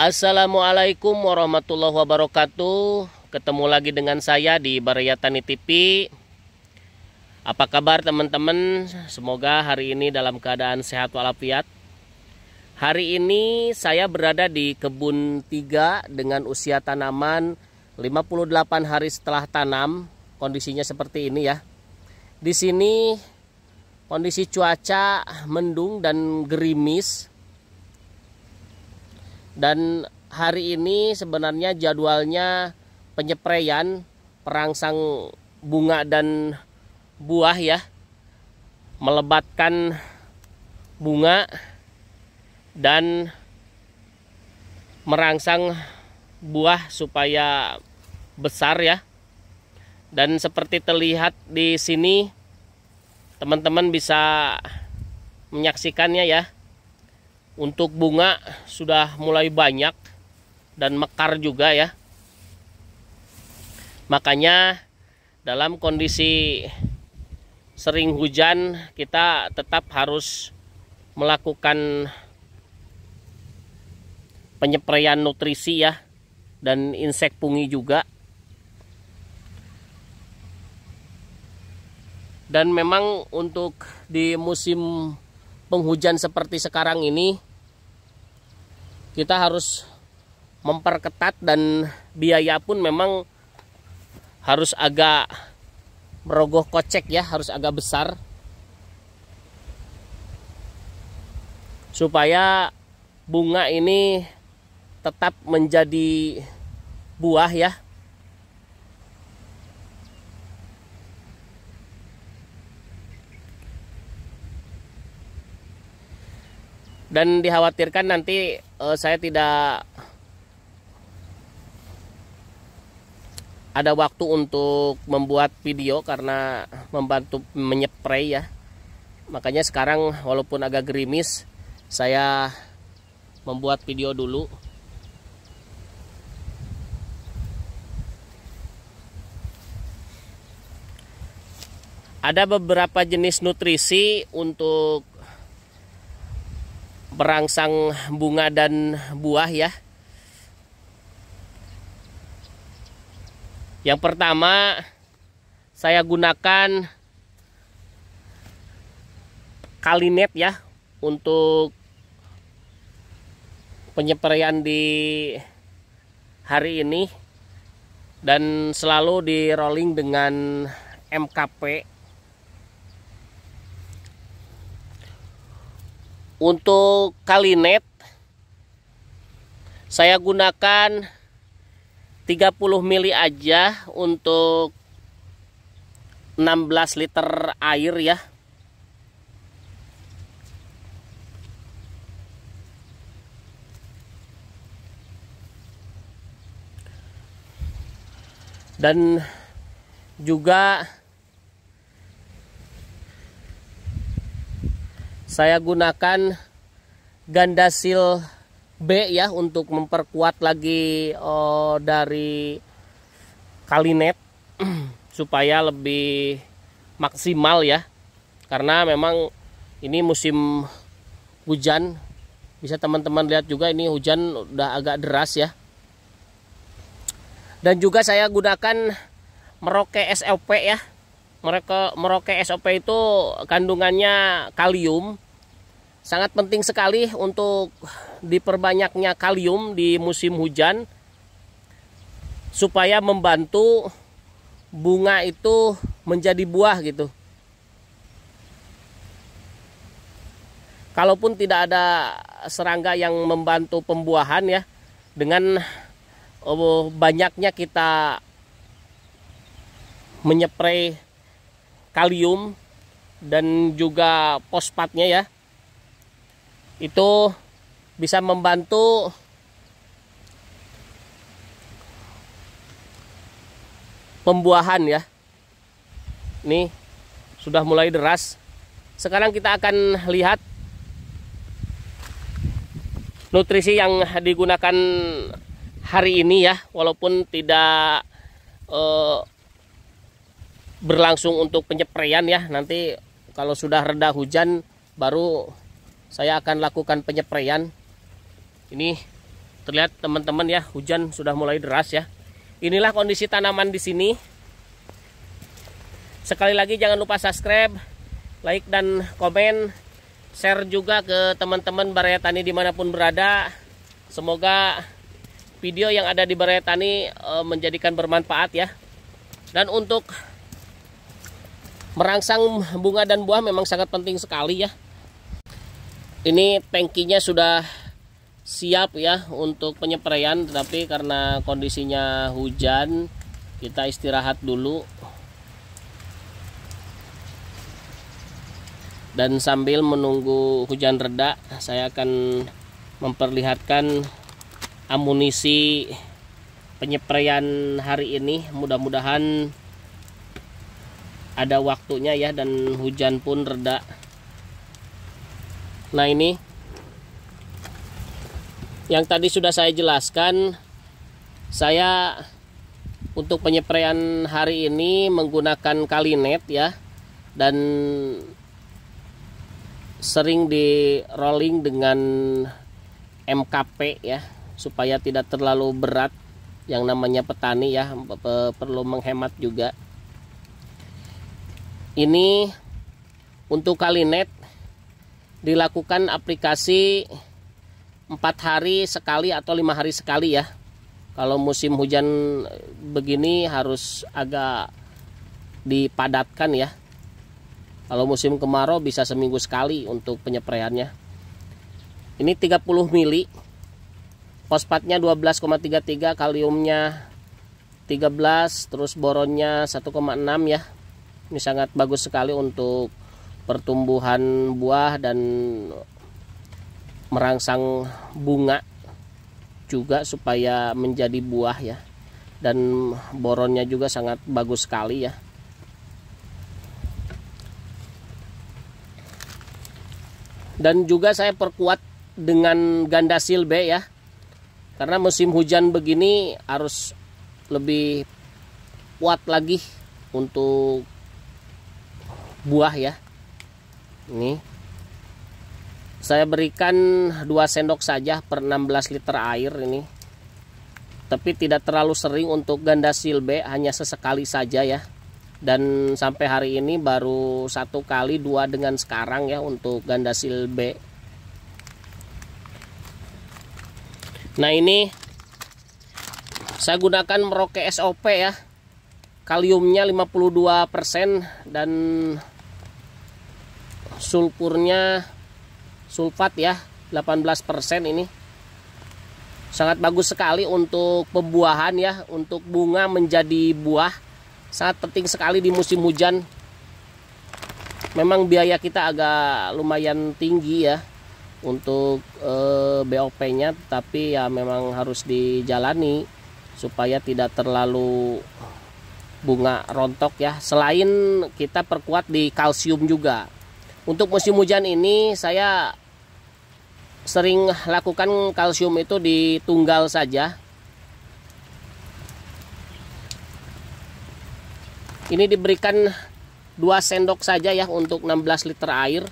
Assalamualaikum warahmatullahi wabarakatuh. Ketemu lagi dengan saya di Barayatani TV. Apa kabar teman-teman? Semoga hari ini dalam keadaan sehat walafiat. Hari ini saya berada di kebun 3 dengan usia tanaman 58 hari setelah tanam. Kondisinya seperti ini ya. Di sini kondisi cuaca mendung dan gerimis dan hari ini sebenarnya jadwalnya penyepreyan perangsang bunga dan buah ya. Melebatkan bunga dan merangsang buah supaya besar ya. Dan seperti terlihat di sini teman-teman bisa menyaksikannya ya untuk bunga sudah mulai banyak dan mekar juga ya makanya dalam kondisi sering hujan kita tetap harus melakukan penyepraian nutrisi ya dan insek pungi juga dan memang untuk di musim penghujan seperti sekarang ini kita harus memperketat dan biaya pun memang harus agak merogoh kocek ya, harus agak besar. Supaya bunga ini tetap menjadi buah ya. Dan dikhawatirkan nanti uh, saya tidak ada waktu untuk membuat video karena membantu menyepray ya makanya sekarang walaupun agak gerimis saya membuat video dulu ada beberapa jenis nutrisi untuk merangsang bunga dan buah ya. Yang pertama saya gunakan kalinet ya untuk penyepraian di hari ini dan selalu di rolling dengan MKP Untuk kalinet saya gunakan 30 mili aja untuk 16 liter air ya. Dan juga saya gunakan gandasil B ya untuk memperkuat lagi oh, dari kalinet supaya lebih maksimal ya karena memang ini musim hujan bisa teman-teman lihat juga ini hujan udah agak deras ya dan juga saya gunakan meroke SLP ya mereka meroke SOP itu kandungannya kalium sangat penting sekali untuk diperbanyaknya kalium di musim hujan supaya membantu bunga itu menjadi buah gitu. Kalaupun tidak ada serangga yang membantu pembuahan ya dengan oh, banyaknya kita menyepray kalium dan juga fosfatnya ya itu bisa membantu pembuahan ya ini sudah mulai deras sekarang kita akan lihat nutrisi yang digunakan hari ini ya walaupun tidak eh, berlangsung untuk penyepreian ya nanti kalau sudah reda hujan baru saya akan lakukan penyepraian ini terlihat teman-teman ya hujan sudah mulai deras ya inilah kondisi tanaman di sini sekali lagi jangan lupa subscribe like dan komen share juga ke teman-teman Baraya Tani dimanapun berada semoga video yang ada di Baraya Tani eh, menjadikan bermanfaat ya dan untuk merangsang bunga dan buah memang sangat penting sekali ya ini tankinya sudah siap ya untuk penyepraian tetapi karena kondisinya hujan kita istirahat dulu dan sambil menunggu hujan reda saya akan memperlihatkan amunisi penyepraian hari ini mudah-mudahan ada waktunya ya dan hujan pun reda Nah ini yang tadi sudah saya jelaskan, saya untuk penyepraian hari ini menggunakan kalinet ya dan sering di rolling dengan MKP ya supaya tidak terlalu berat yang namanya petani ya perlu menghemat juga ini untuk kalinet dilakukan aplikasi empat hari sekali atau lima hari sekali ya kalau musim hujan begini harus agak dipadatkan ya kalau musim kemarau bisa seminggu sekali untuk penyepreannya ini 30 mili fosfatnya 12,33 kaliumnya 13 terus boronnya 1,6 ya ini sangat bagus sekali untuk pertumbuhan buah dan merangsang bunga juga supaya menjadi buah ya dan boronnya juga sangat bagus sekali ya dan juga saya perkuat dengan ganda silbe ya karena musim hujan begini harus lebih kuat lagi untuk buah ya ini saya berikan 2 sendok saja per 16 liter air ini tapi tidak terlalu sering untuk ganda silbe hanya sesekali saja ya dan sampai hari ini baru satu kali dua dengan sekarang ya untuk ganda silbe nah ini saya gunakan meroke SOP ya kaliumnya 52% dan sulfurnya sulfat ya 18% ini sangat bagus sekali untuk pembuahan ya untuk bunga menjadi buah sangat penting sekali di musim hujan memang biaya kita agak lumayan tinggi ya untuk e, eh, BOP-nya tapi ya memang harus dijalani supaya tidak terlalu bunga rontok ya selain kita perkuat di kalsium juga untuk musim hujan ini saya sering lakukan kalsium itu di tunggal saja. Ini diberikan 2 sendok saja ya untuk 16 liter air.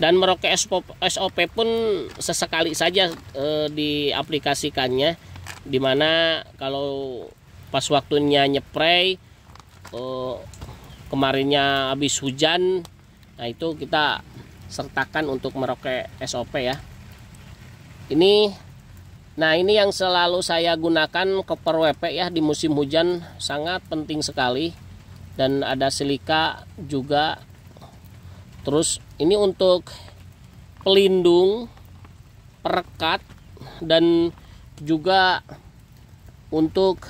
Dan meroke SOP pun sesekali saja e, diaplikasikannya. Dimana kalau pas waktunya nyepray e, kemarinnya habis hujan nah itu kita sertakan untuk meroket SOP ya ini nah ini yang selalu saya gunakan koper WP ya di musim hujan sangat penting sekali dan ada silika juga terus ini untuk pelindung perekat dan juga untuk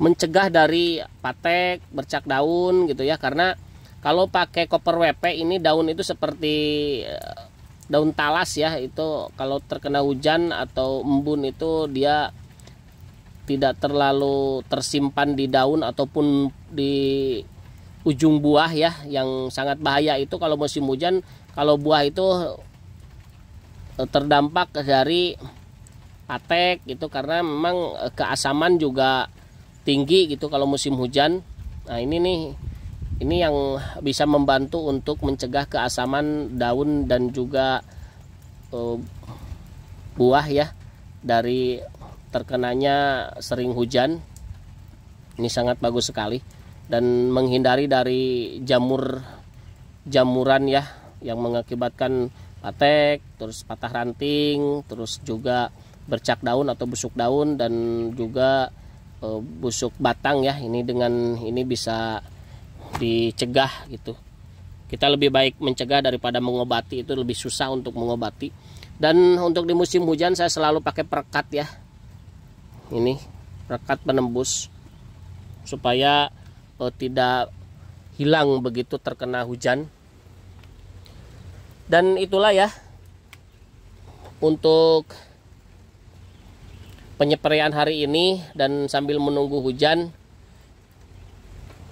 mencegah dari patek, bercak daun gitu ya karena kalau pakai koper WP ini daun itu seperti eh, daun talas ya itu kalau terkena hujan atau embun itu dia tidak terlalu tersimpan di daun ataupun di ujung buah ya yang sangat bahaya itu kalau musim hujan kalau buah itu eh, terdampak dari patek itu karena memang eh, keasaman juga tinggi gitu kalau musim hujan. Nah, ini nih ini yang bisa membantu untuk mencegah keasaman daun dan juga uh, buah ya dari terkenanya sering hujan. Ini sangat bagus sekali dan menghindari dari jamur jamuran ya yang mengakibatkan patek, terus patah ranting, terus juga bercak daun atau busuk daun dan juga uh, busuk batang ya ini dengan ini bisa dicegah gitu kita lebih baik mencegah daripada mengobati itu lebih susah untuk mengobati dan untuk di musim hujan saya selalu pakai perekat ya ini perekat penembus supaya uh, tidak hilang begitu terkena hujan dan itulah ya untuk penyepraian hari ini dan sambil menunggu hujan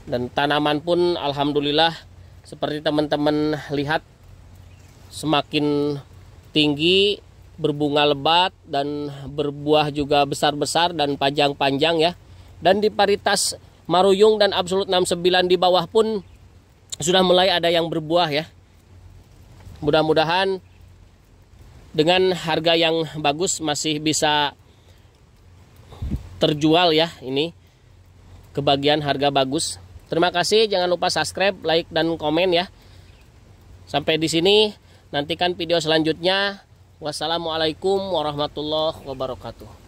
dan tanaman pun alhamdulillah seperti teman-teman lihat semakin tinggi berbunga lebat dan berbuah juga besar-besar dan panjang-panjang ya dan di paritas maruyung dan absolut 69 di bawah pun sudah mulai ada yang berbuah ya mudah-mudahan dengan harga yang bagus masih bisa terjual ya ini kebagian harga bagus. Terima kasih, jangan lupa subscribe, like dan komen ya. Sampai di sini, nantikan video selanjutnya. Wassalamualaikum warahmatullahi wabarakatuh.